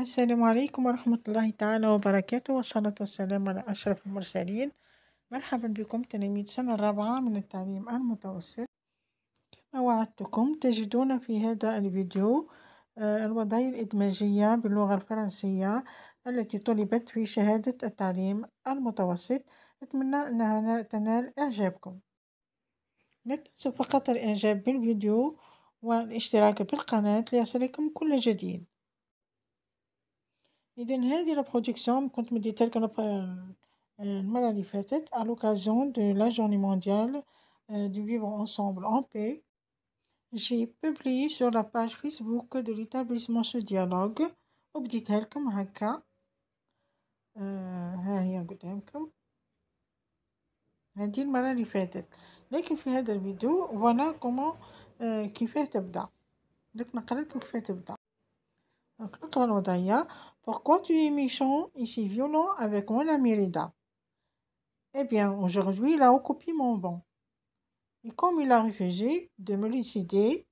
السلام عليكم ورحمة الله تعالى وبركاته والصلاة والسلام على أشرف المرسلين مرحبا بكم تلاميذ سنة الرابعة من التعليم المتوسط كما وعدتكم تجدون في هذا الفيديو آه، الوضعية الإدماجية باللغة الفرنسية التي طلبت في شهادة التعليم المتوسط أتمنى أنها تنال إعجابكم لا تنسوا فقط الإعجاب بالفيديو والاشتراك بالقناة ليصلكم كل جديد Il donne rendez la production compte me dit-elle qu'elle n'a pas euh, euh, mal à la fête à l'occasion de la Journée mondiale euh, du vivre ensemble en paix. J'ai publié sur la page Facebook de l'établissement ce dialogue, ob dit-elle comme un cas. Hein, y a un coup de main comme un dire mal à la fête. Les clips de la vidéo voient comment qui fête le. Donc on a quelqu'un qui fête le pourquoi tu es méchant ici violent avec mon ami Rida. Eh bien, aujourd'hui, il a occupé mon banc. Et comme il a refusé de me lucider,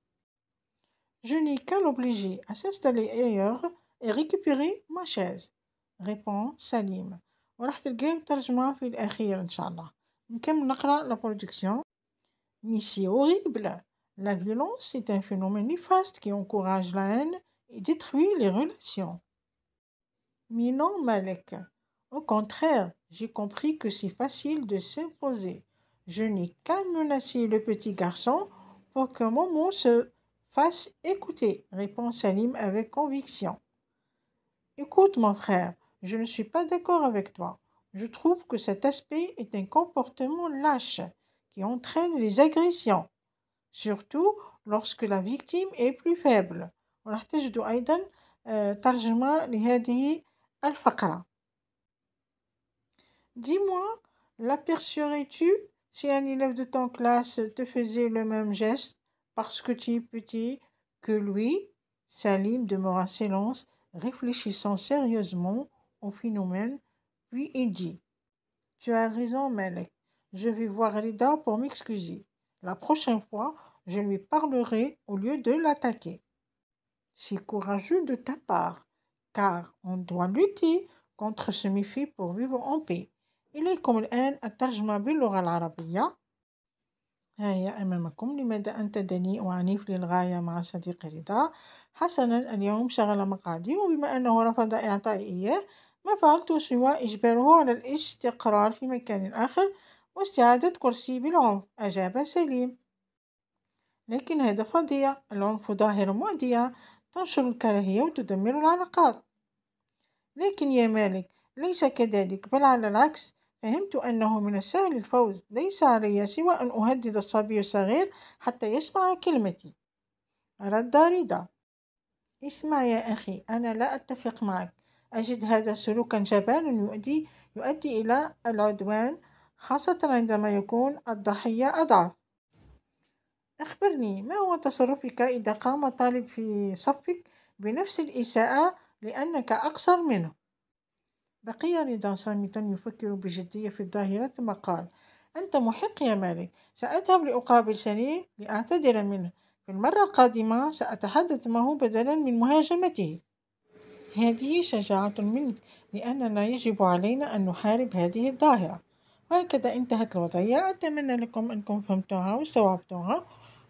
je n'ai qu'à l'obliger à s'installer ailleurs et récupérer ma chaise. Répond Salim. وراح le في la Mais horrible La violence est un phénomène néfaste qui encourage la haine et détruit les relations. Mais non, Malek. Au contraire, j'ai compris que c'est facile de s'imposer. Je n'ai qu'à menacer le petit garçon pour que moment se fasse écouter, répond Salim avec conviction. Écoute, mon frère, je ne suis pas d'accord avec toi. Je trouve que cet aspect est un comportement lâche qui entraîne les agressions, surtout lorsque la victime est plus faible. وراح تجدوا أيضا ترجمة لهذه الفقرة Dis-moi, l'apercevrais-tu si un élève de ton classe te faisait le même geste parce que tu es petit que lui Salim demeura silence, réfléchissant sérieusement au phénomène, puis il dit Tu as raison, Malek. Je vais voir Rida pour m'excuser. La prochaine fois, je lui parlerai au lieu de l'attaquer. C'est courageux de ta part, car on doit lutter contre ce méfait pour vivre en paix. إليكم الآن الترجمة باللغة العربية ها هي أمامكم لماذا أنت دنيء وعنيف للغاية مع صديق رضا حسنا اليوم شغل مقعدي وبما أنه رفض إعطائي إياه ما فعلت سوى إجباره على الاستقرار في مكان آخر واستعادة كرسي بالعنف أجاب سليم لكن هذا فظيع العنف ظاهرة مؤذية تنشر الكراهية وتدمر العلاقات لكن يا مالك ليس كذلك بل على العكس فهمت أنه من السهل الفوز ليس علي سوى أن أهدد الصبي الصغير حتى يسمع كلمتي رد رضا اسمع يا أخي أنا لا أتفق معك أجد هذا سلوكا جبانا يؤدي, يؤدي إلى العدوان خاصة عندما يكون الضحية أضعف أخبرني ما هو تصرفك إذا قام طالب في صفك بنفس الإساءة لأنك أقصر منه بقي رضا صامتا يفكر بجدية في الظاهرة ثم قال أنت محق يا مالك سأذهب لأقابل سليم لأعتذر منه في المرة القادمة سأتحدث معه بدلا من مهاجمته هذه شجاعة منك لأننا يجب علينا أن نحارب هذه الظاهرة وهكذا انتهت الوضعية أتمنى لكم أنكم فهمتوها واستوعبتوها